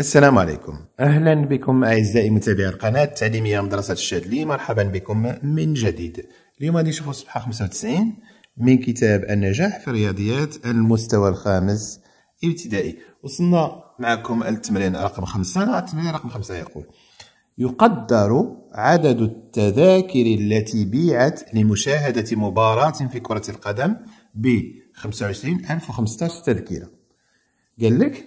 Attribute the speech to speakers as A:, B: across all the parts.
A: السلام عليكم اهلا بكم اعزائي متابعي القناه التعليميه مدرسه الشادلي مرحبا بكم من جديد اليوم غادي نشوفوا الصفحه 95 من كتاب النجاح في الرياضيات المستوى الخامس ابتدائي وصلنا معكم التمرين رقم خمسة التمرين رقم خمسة يقول يقدر عدد التذاكر التي بيعت لمشاهدة مباراة في كرة القدم ب 25015 تذكرة قال لك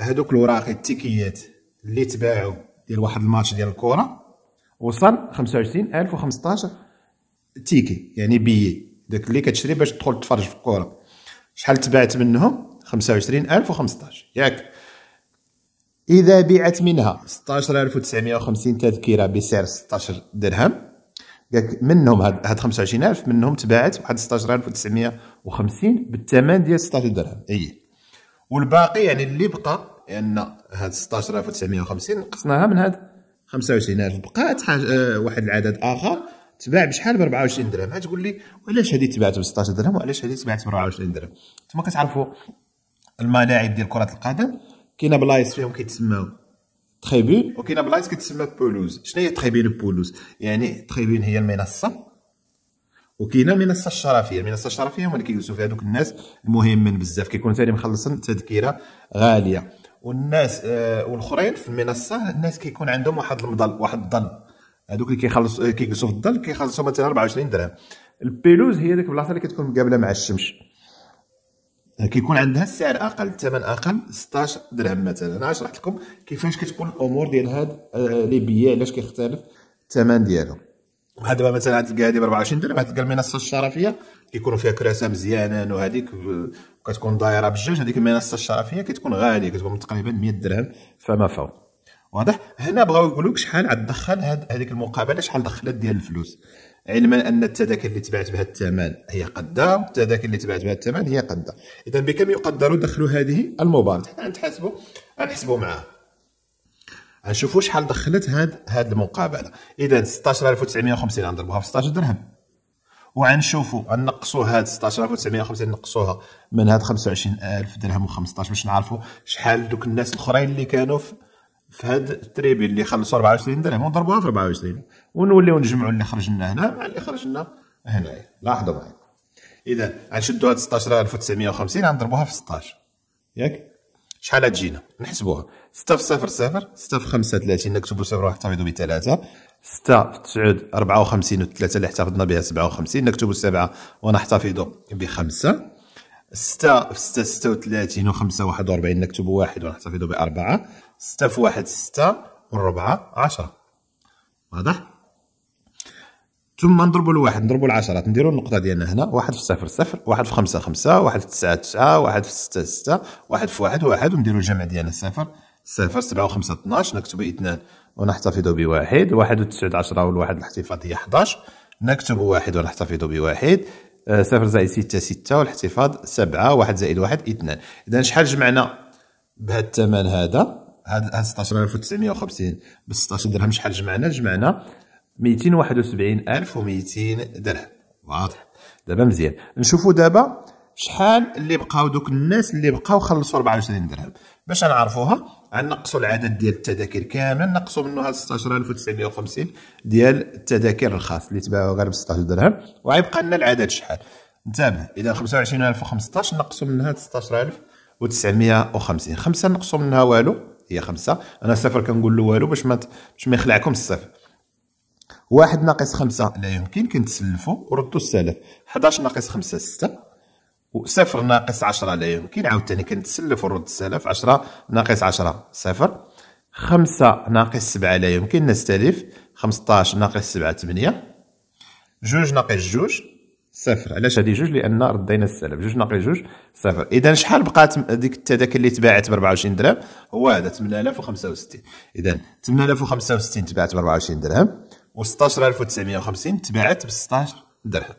A: هذوك الوراقي التيكيات اللي تباعوا ديال واحد الماتش ديال الكره وصل 25015 تيكي يعني بيي داك اللي كتشري باش تدخل تفرج في الكره شحال تباعت منهم 25015 ياك اذا بيعت منها 16950 تذكره بسعر 16 درهم ياك منهم هاد, هاد 25000 منهم تباعت واحد 16950 بالثمن ديال 16 درهم اي والباقي يعني اللي بقى لان هاد 16950 نقصناها من هاد 25000 بقات حاجه واحد العدد اخر تباع بشحال ب 24 درهم تقول لي وعلاش هذه تباعت ب 16 درهم وعلاش هذه تباعت ب 24 درهم ثم كتعرفوا الملاعب ديال كره القدم كاينه بلايص فيهم كيتسماو تريبون وكاينه بلايص كتسمى بولوز شنو هي تريبين بولوز يعني تريبين هي المنصه وكاينه منصه الشرفيه المنصه الشرفيه هما اللي كيجلسوا فيها دوك الناس المهمين بزاف كيكون ثاني مخلصين تذكره غاليه والناس آه والاخرين في المنصه الناس كيكون عندهم واحد المضل واحد الظن هذوك اللي كيخلصوا آه، كيجلسوا في الظل كيخلصوا مثلا 24 درهم البيلوز هي ديك البلاصه اللي كتكون مقابله مع الشمس آه، كيكون عندها السعر اقل الثمن اقل 16 درهم مثلا انا شرحت لكم كيفاش كتكون الامور ديال هاد آه، لي بيي علاش كيختلف الثمن ديالهم هذا مثلا هذه هذه ب 24 درهم هذه المنصه الشرفيه كيكونوا فيها كراسه مزيانين وهذيك كتكون دايره بجوج هذيك المنصه الشرفيه كتكون غاليه كتكون تقريبا 100 درهم فما فوق واضح هنا بغاو لك شحال دخل هذيك المقابله شحال دخلت ديال الفلوس علما ان التذاكر اللي تباعت بها الثمن هي قده والتذاكر اللي تباعت بها الثمن هي قده اذا بكم يقدر دخل هذه المباراه حنا نحسبوا نحسبوا معاه نشوفوا شحال دخلت هاد هاد المقابله اذا 16950 نضربوها في 16 درهم وغنشوفوا غنقصوا هاد 16950 نقصوها من هاد 25000 درهم و15 باش نعرفوا شحال دوك الناس الاخرين اللي كانوا في في هاد التريبي اللي خلصوا 24 درهم ونضربوها في 24 ونوليو نجمعوا اللي خرج لنا هنا مع اللي خرج لنا هنايا لاحظوا معايا اذا غنشدوا هاد 16950 غنضربوها في 16 ياك شحال تجينا نحسبوها 6 في 0 0 6 في 5 30 نكتبوا 0 ونحتفظوا بثلاثه 6 في 9 54 والثلاثه اللي احتفظنا بها 57 نكتبوا 7 ونحتفظوا بخمسه 6 في 6 36 و5 41 نكتبوا 1 ونحتفظوا باربعه 6 في 1 6 و4 10 واضح ثم نضربوا الواحد نضربوا العشرات نديروا النقطه ديالنا هنا واحد في صفر صفر واحد في خمسة خمسة واحد في تسعة تسعة واحد في ستة ستة واحد في واحد واحد ونديروا الجمع ديالنا صفر صفر سبعة وخمسة 12 نكتب اثنان ونحتفظ بواحد واحد وتسعود عشرة والواحد الاحتفاظ هي 11 نكتب واحد ونحتفظ بواحد آه، صفر زائد ستة ستة والاحتفاظ سبعة واحد زائد واحد اثنان إذا شحال جمعنا بهذا الثمن هذا هذا 16950 ب 16 درهم شحال جمعنا جمعنا 271 1200 درهم واضح دابا مزيان نشوفوا دابا شحال اللي بقاو دوك الناس اللي بقاو خلصوا 24 درهم باش نعرفوها غنقصوا العدد ديال التذاكر كامل نقصوا منه 16950 ديال التذاكر الخاص اللي تباعوا غير ب 16 درهم وغيبقى لنا العدد شحال انتبه اذا 25015 نقصوا منها 16950 خمسه نقصوا منها والو هي خمسه انا صفر كنقول له والو باش ما باش ما يخلعكم الصفر واحد ناقص خمسة لا يمكن كنتسلفو وردو السلف 11 ناقص خمسة ستة وصفر ناقص عشرة لا يمكن عاوتاني كنتسلف ورد السلف عشرة ناقص عشرة صفر خمسة ناقص سبعة لا يمكن نستلف 15 ناقص سبعة ثمانية جوج ناقص جوج صفر علاش هذه جوج لان ردينا السلف جوج ناقص جوج صفر اذا شحال بقات ديك التذاكر اللي تباعت ب 24 درهم هو هذا 8065 اذا 8065 تباعت ب 24 درهم و16950 تباعت ب 16 درهم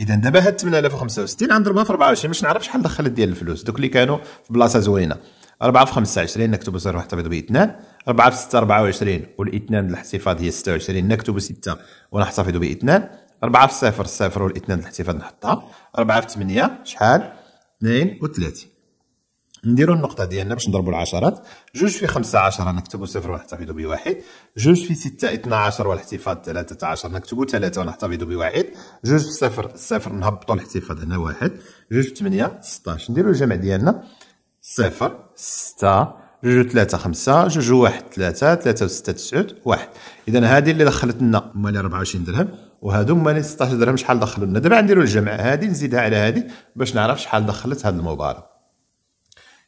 A: اذا دابا هاد 8065 غنضربها في 24 باش نعرف شحال دخلت ديال الفلوس دوك اللي كانوا في بلاصه زوينه 4 في 25 نكتب 0 صفر واحد بيض باثنان 4 في 6 24 والاثنان الاحتفاظ هي 26 نكتب 6 ونحتفظ باثنان 4 في 0 0 والاثنان الاحتفاظ نحطها 4 في 8 شحال 32 نديرو النقطه ديالنا باش نضربو العشرات جوج في خمسة عشرة نكتبو صفر ونحتفظو بواحد جوج في ستة اثنا عشر والاحتفاظ ثلاثة عشر نكتبو ثلاثة ونحتفظو بواحد جوج في صفر صفر نهبطو الاحتفاظ هنا واحد جوج في ثمانية ستاش نديرو الجمع ديالنا صفر ستة جوج ثلاثة خمسة جوج واحد ثلاثة ثلاثة وستة تسعود واحد إذا هادي اللي دخلت لنا مالي 24 درهم وهادو مالي ستاش درهم شحال دخلوا لنا دابا نديرو الجمع هادي نزيدها على هادي باش نعرف شحال دخلت هاد المباراة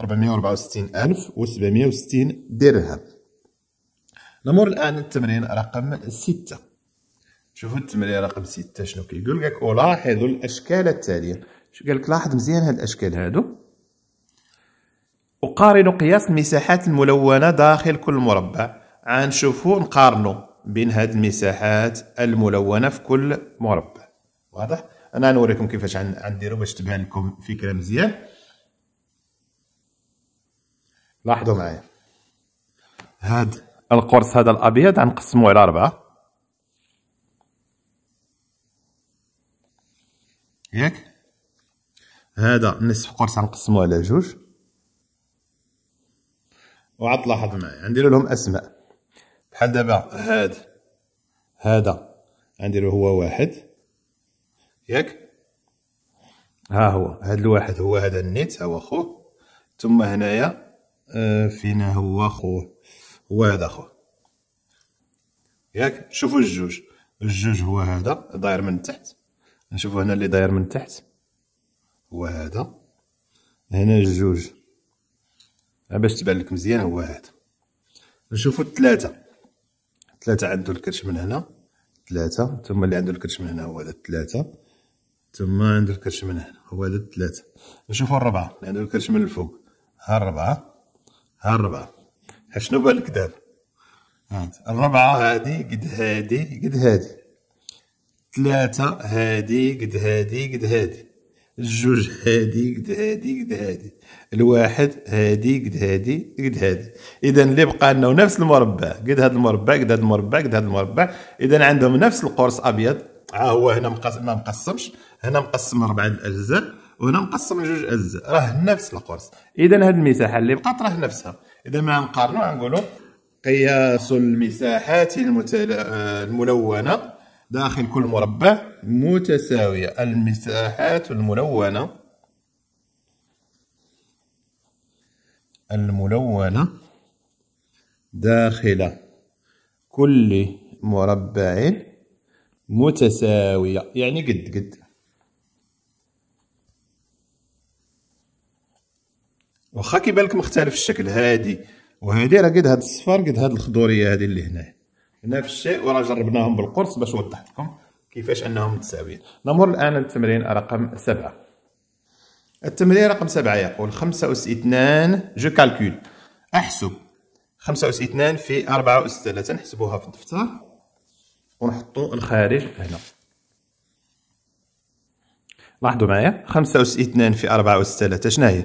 A: 464760 درهم نمر الآن التمرين رقم 6 شوفوا التمرين رقم 6 شنو كيقول لك ولاحظوا الأشكال التالية شو قال لك لاحظ مزيان هاد الأشكال هادو أقارن قياس المساحات الملونة داخل كل مربع غنشوفوا نقارنو بين هاد المساحات الملونة في كل مربع واضح أنا نوريكم كيفاش غنديرو باش تبان لكم فكرة مزيان لاحظوا معايا هاد القرص هذا الابيض غنقسموه على اربعه ياك هذا نصف قرص غنقسموه على جوج وعاد لاحظ معايا غندير لهم اسماء بحال دابا هاد هذا غنديرو هو واحد ياك ها هو هاد الواحد هو هذا النيت ها هو خوه ثم هنايا فينا هو خوه هو هذا خوه ياك شوفوا الجوج الجوج هو هذا داير من تحت نشوفوا هنا اللي داير من تحت هو هذا هنا الجوج باش تبان لك مزيان هو هذا نشوفوا الثلاثه ثلاثه عنده الكرش من هنا ثلاثه ثم اللي عنده الكرش من هنا هو هذا الثلاثه ثم عنده الكرش من هنا هو هذا الثلاثه نشوفوا الربعه اللي عنده الكرش من الفوق ها الربعه ها الربعة شنو بالك دار الربعة هادي قد هادي قد هادي ثلاثة هادي قد هادي قد هادي الجوج هادي قد هادي قد هادي الواحد هادي قد هادي قد هادي اذا اللي بقى لنا نفس المربع قد هذا المربع قد هذا المربع قد هذا المربع اذا عندهم نفس القرص ابيض ها هو هنا مقسم ما مقسمش هنا مقسم اربعه الاجزاء وهنا مقسم لجوج اجزاء راه نفس القرص اذا هذه المساحه اللي بقات راه نفسها اذا ما نقارنوا نقولوا قياس المساحات المتل... آه، الملونه داخل كل مربع متساويه المساحات الملونه الملونه داخل كل مربع متساويه يعني قد قد واخا كيبان لك مختلف الشكل هادي وهادي راه قد هاد الصفار قد هاد الخضوريه هادي اللي هنا نفس الشيء وراه جربناهم بالقرص باش وضحت لكم كيفاش انهم متساويين نمر الان للتمرين رقم سبعة التمرين رقم سبعة يقول خمسة أس اثنان جو كالكول أحسب خمسة أس اثنان في أربعة أس ثلاثة نحسبوها في الدفتر ونحطو الخارج هنا لاحظوا معايا خمسة أس اثنان في أربعة أس ثلاثة شناهي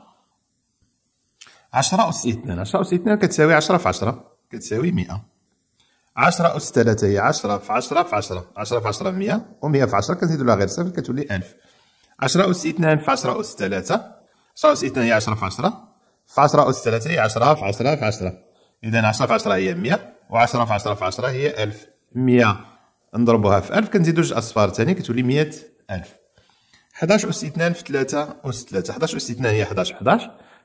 A: 10 أس 2 10 أس 2 كتساوي 10 في 10 كتساوي 100 10 أس 3 هي 10 في 10 في 10 10 في 10 100 و100 في 10 كنزيدو لها غير صفر كتولي 1000 10 أس 2 في 10 أس 3 10 أس 2 هي 10 في 10 في 10 أس 3 هي 10 في 10 في 10 إذا 10 في 10 هي 100 و10 في 10 في 10 هي 1000 100 نضربوها في 1000 كنزيدو جوج أصفار ثاني كتولي 100000 11 أس 2 في 3 أس 3 11 أس 2 هي 11 11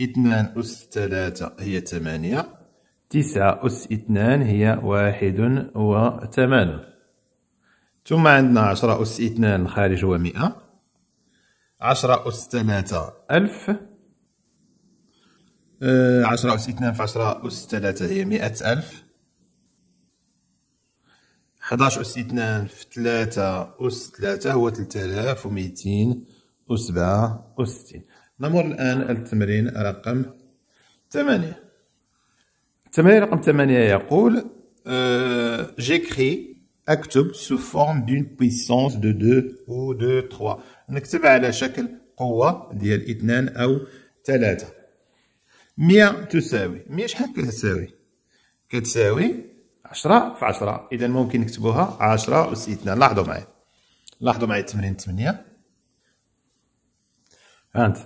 A: اثنان أس ثلاثة هي ثمانية تسعة أس اثنان هي واحد وثمانون ثم عندنا عشرة أس اثنان الخارج هو مئة عشرة أس ثلاثة ألف آه، عشرة أس اثنان في عشرة أس ثلاثة هي مئة ألف 11 أس 2 في 3 أس 3 هو 3267 أس 60 نمر الآن التمرين رقم ثمانية التمرين رقم ثمانية يقول جيكري euh, أكتب سو فورم دون بويسونس دو دو أو دو تخوا نكتب على شكل قوة ديال اثنان أو ثلاثة مية تساوي مية شحال كتساوي كتساوي عشرة في عشرة إذا ممكن نكتبوها عشرة أس اثنان لاحظوا معي لاحظوا معي التمرين ثمانية هانت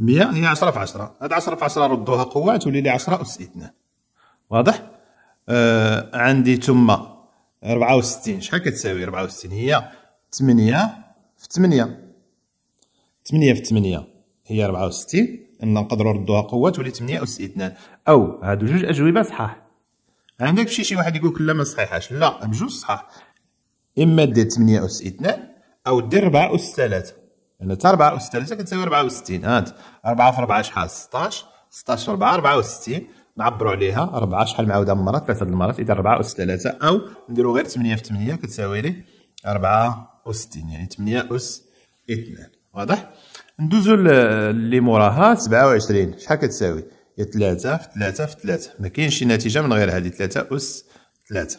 A: 100 هي 10 في 10 هاد 10 في 10 ردوها قوه تولي لي 10 استثناء واضح آه عندي ثم 64 شحال كتساوي 64 هي 8 في 8 8 في 8 هي 64 ان نقدروا نردوها قوه تولي 8 اس اثنان او هادو جوج اجوبه صحاح عندك شي شي واحد يقولك لا ما صحيحاش لا بجوج صحاح اما دير 8 اس اثنان او دير 4 اس 3 يعني يعني 64 ليش كتساوي 64 هات 4 في 4 شحال 16 16 في 4 64 نعبروا عليها 4 شحال معاوده من مرات ثلاثه المرات اذا 4 يعني اس 3 او نديروا غير 8 في 8 كتساوي لي 64 يعني 8 اس 2 واضح ندوزو اللي موراها 27 شحال كتساوي هي 3 في 3 في 3 ما كاينش شي نتيجه من غير هذه 3 اس 3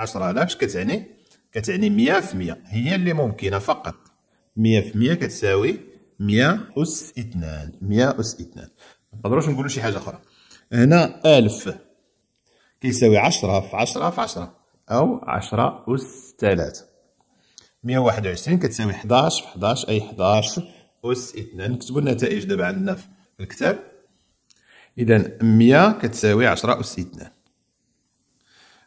A: 10000 اش كتعني كتعني 100% هي اللي ممكنه فقط 100% كتساوي 100 اس 2 100 اس 2 ما نقدروش نقولوا شي حاجه اخرى هنا 1000 كيساوي 10 في 10 في 10 او 10 اس 3 121 كتساوي 11 في 11 اي 11 اس 2 نكتبوا النتائج دابا عندنا في الكتاب اذا 100 كتساوي 10 اس 2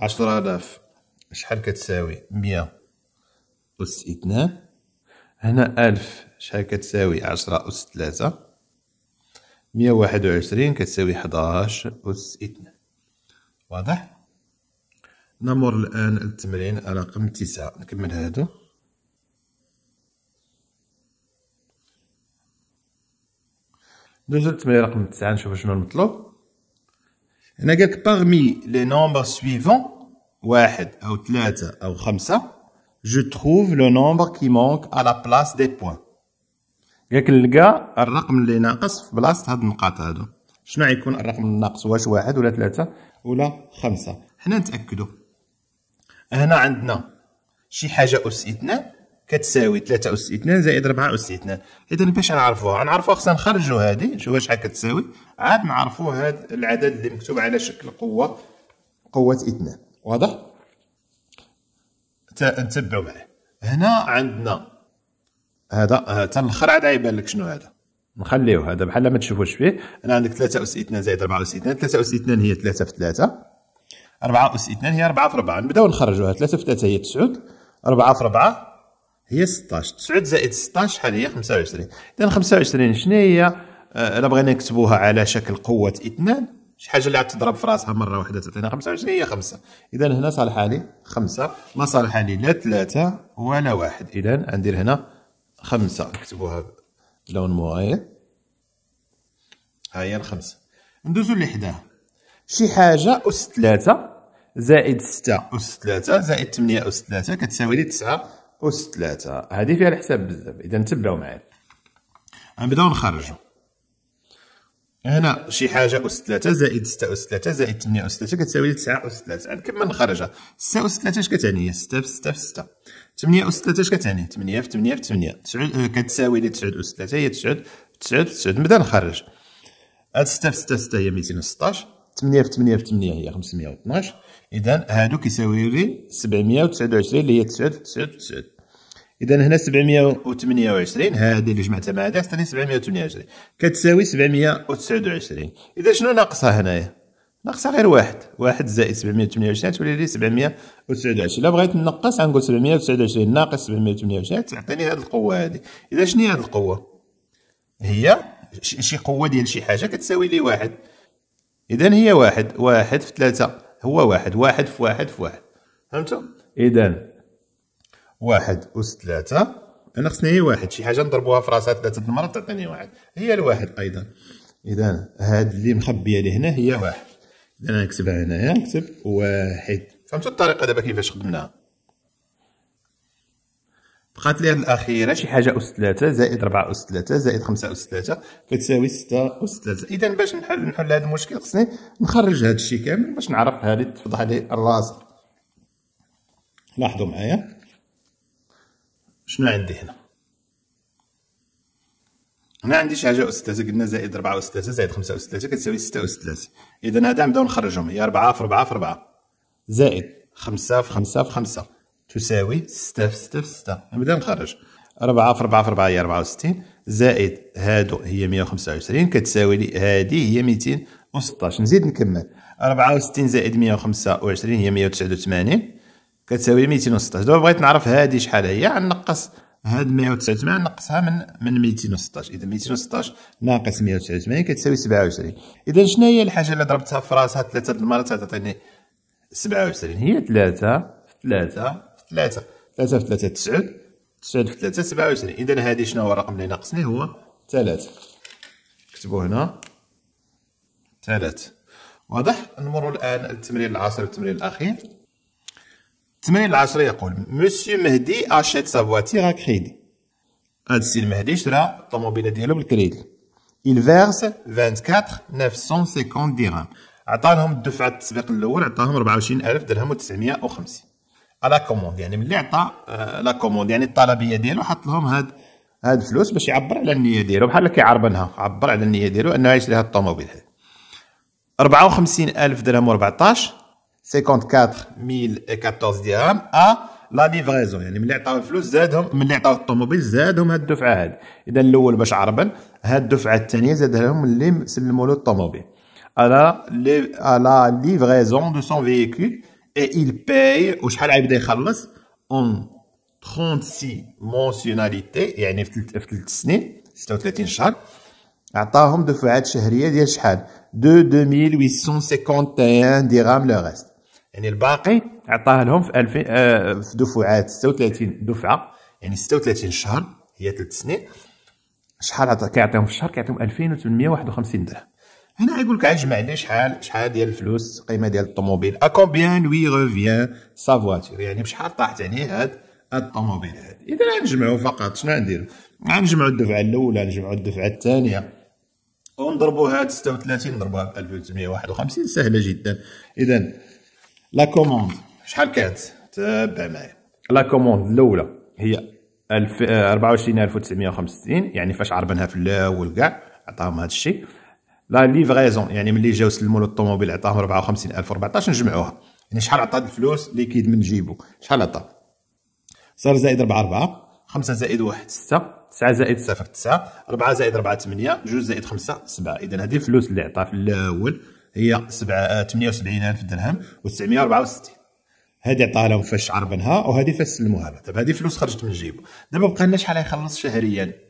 A: عشرة آلاف شحال كتساوي مية أس اثنان هنا ألف شحال كتساوي عشرة أس ثلاثة مية واحد وعشرين كتساوي حداش أس اثنان واضح نمر الآن للتمرين رقم تسعة نكمل هادو ندوزو للتمرين رقم تسعة نشوف شنو المطلوب هنا قالك parmi les nombres suivants واحد أو ثلاثة أو خمسة je trouve le nombre qui manque à la place des points قالك نلقى الرقم اللي ناقص في بلاصة هاد النقاط هادو شنو غيكون الرقم الناقص واش واحد ولا ثلاثة ولا خمسة حنا نتأكدو هنا عندنا شي حاجة أس اثنان كتساوي 3 أس 2 زائد 4 أس 2 إذا باش نعرفوها نعرفوها خصنا نخرجوا هذه نشوفوا شحال كتساوي عاد نعرفوا هذا العدد اللي مكتوب على شكل قوة قوة 2 واضح نتبعوا معايا هنا عندنا هذا حتى آه، الاخر عاد يبان لك شنو هذا نخليوه هذا بحال ما تشوفوش فيه انا عندك 3 أس 2 زائد 4 أس 2 3 أس 2 هي 3 في 3 4 أس 2 هي 4 في 4 نبداو نخرجوها 3 في 3 هي 9 4 في 4 هي 16 9 زائد 16 شحال هي 25 اذا 25 شنو هي الا بغينا نكتبوها على شكل قوه 2 شي حاجه اللي عاد تضرب في راسها مره واحده تعطينا 25 هي 5 اذا هنا صالحه لي 5 ما صالحه لي لا 3 ولا 1 اذا ندير هنا 5 نكتبوها بلون مغاير ها هي ال 5 ندوزو اللي حداها شي حاجه اس 3 زائد 6 اس 3 زائد 8 اس 3 كتساوي لي 9 أس 3 هذه فيها الحساب بزاف إذا نتبعوا معايا غنبداو نخرجوا هنا شي حاجه اس 3 زائد 6 اس 3 زائد 8 اس 3 كتساوي 9 اس 3 نكمل نخرجها 6 اس 3 اش كتعني 6 في 6 في 6 8 اس 3 اش كتعني 8 في 8 في 8 9 كتساوي لي 9 اس 3 هي 9 9 9 نبدا نخرج هاد 6 في 6 6 هي 216 8 في 8 في 8 هي 512 اذا هادو كيساويو لي 729 اللي هي 9 9 9 اذا هنا 728 هذه اللي جمعتها مع هذه عطاني 728 كتساوي 729 اذا شنو ناقصها هنايا ناقصها غير واحد واحد زائد 728 تولي لي 729 الا بغيت نقص غنقول 729 ناقص 728 تعطيني هذه القوه هذه اذا شنو هي هذه القوه هي شي قوه ديال شي حاجه كتساوي لي واحد اذا هي واحد واحد في ثلاثه هو واحد واحد في واحد في واحد فهمتوا؟ اذا واحد اس ثلاثه انا خصني هي واحد شي حاجه نضربوها في راسها ثلاثه المرات تعطيني واحد هي الواحد ايضا اذا هاد اللي مخبيه لي هنا هي واحد اذا نكتبها هنايا نكتب واحد فهمتوا الطريقه دابا كيفاش خدمناها بقات لي هذه الاخيره شي حاجه اس 3 زائد 4 اس 3 زائد 5 اس 3 كتساوي 6 اس 3 اذا باش نحل نحل هذا المشكل خصني نخرج هذا الشيء كامل باش نعرف هذه تفضح لي الراس لاحظوا معايا شنو عندي هنا هنا عندي شي حاجه اس 3 قلنا زائد 4 اس 3 زائد 5 اس 3 كتساوي 6 اس 3 اذا هذا نبداو نخرجهم هي 4 في 4 في 4 زائد 5 في 5 في 5 تساوي 6 في 6 في 6 نبدا نخرج 4 في 4 في 4 هي 64 زائد هادو هي 125 كتساوي لي هادي هي 216 نزيد نكمل 64 زائد 125 هي 189 كتساوي 216 دابا بغيت نعرف هادي شحال هي غنقص هاد 189 نقصها من من 216 اذا 216 ناقص 189 كتساوي 27 اذا شنو هي الحاجه اللي ضربتها في راسها ثلاثه المرات تعطيني 27 هي 3 في 3 3 3 في 3 9 9 في 3 27 اذا هذه شنو هو الرقم اللي ناقصني هو 3 نكتبوا هنا 3 واضح نمر الان للتمرين العاشر والتمرين الاخير التمرين العاشر يقول مسيو مهدي اشيت سا فواتير ا كريدي هذا السيد مهدي شرا الطوموبيله ديالو بالكريدي il verse 24950 درهم عطاهم الدفعه التسبيق الاول عطاهم ألف درهم و950 لا كوموند يعني ملي عطى آه، لا كوموند يعني الطلبيه ديالو حط لهم هاد هاد الفلوس باش يعبر على النيه ديالو بحال كيعربنها عبر على النيه ديالو انه يشري هاد الطوموبيل هاد 54000 درهم و14 54014 درهم ا لا ليفريزون يعني ملي عطاو الفلوس زادهم ملي عطاو الطوموبيل زادهم هاد الدفعه هاد اذا الاول باش عربن هاد الدفعه الثانيه زاد لهم اللي سلموا له الطوموبيل على لي ليفريزون دو سون فيكول et il paye وشحال عيبدا يخلص en 36 مونسيوناليتي يعني في ثلاث سنين 36 شهر عطاهم دفعات شهريه ديال شحال 2851 درهم لو ريست يعني الباقي عطاه لهم في 2000 آه في دفعات 36 دفعه يعني 36 شهر هي 3 سنين شحال عطا كيعطيهم في الشهر كيعطيهم 2851 درهم هنا يقول لك عجمع على شحال شحال ديال الفلوس قيمه ديال الطوموبيل ا كومبيان وي غوفيان سا فواتور يعني بشحال طاحت عليه يعني هاد الطوموبيل هاد اذا غنجمعو فقط شنو غنديرو غنجمعو الدفعه الاولى نجمعو الدفعه الثانيه ونضربو هاد 36 نضربوها ب وخمسين سهله جدا اذا لا كوموند شحال كانت تابع معايا لا كوموند الاولى هي 24965 يعني فاش عربنها في الاول كاع عطاهم هذا الشيء لا ليفغيزون يعني ملي جاو سلموا له الطوموبيل عطاهم 54000 14 نجمعوها يعني شحال عطى الفلوس ليكيد من جيبو شحال عطى صار زائد 4 4 5 زائد 1 6 9 زائد 0 9 4 زائد 4 8 2 زائد 5 7 اذا هذه الفلوس اللي عطاها في الاول هي 7 78000 آه، درهم و964 هذه عطاها لهم فاش عربنها وهذه فاش سلموها له دابا طيب هذه فلوس خرجت من جيبو دابا بقى لنا شحال يخلص شهريا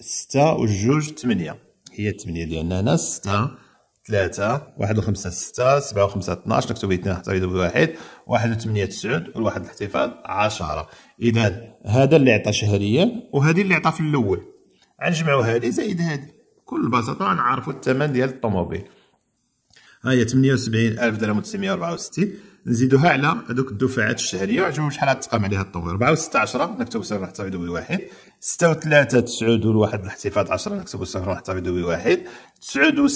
A: ستة وجوج ثمانية هي ثمانية لأن هنا ستة نعم. ثلاثة واحد وخمسة ستة سبعة وخمسة اثناش نكتب اثنين حتى يدوب واحد واحد وثمانية تسعود والواحد الاحتفاظ عشرة إذا هذا اللي عطى شهريا وهذه اللي عطى في الأول غنجمعوا هذه زائد هذه بكل بساطة غنعرفوا الثمن ديال الطوموبيل ها هي وستين نزيدوها على هذوك الدفعات الشهريه وعجبهم شحال تقام عليها الطوير 4 و6 10 نكتبوا صفر نحتفظوا بواحد 6 و3 9 و1 الاحتفاظ 10 نكتبوا صفر نحتفظوا بواحد 9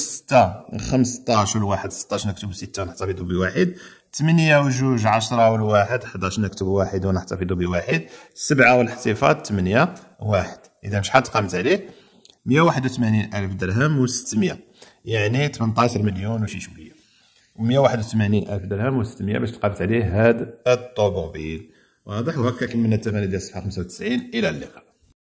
A: و6 15 و1 16 نكتبوا 6 نحتفظوا بواحد 8 و2 10 و1 11 نكتبوا واحد ونحتفظوا بواحد 7 والاحتفاظ 8 1 اذا شحال تقامت عليه 181000 درهم و600 يعني 18 مليون وشي شويه 181000 درهم و600 باش تقابلت عليه هذا الطوموبيل واضح وهكا كملنا الثمانيه ديال الصفحه 95 الى اللقاء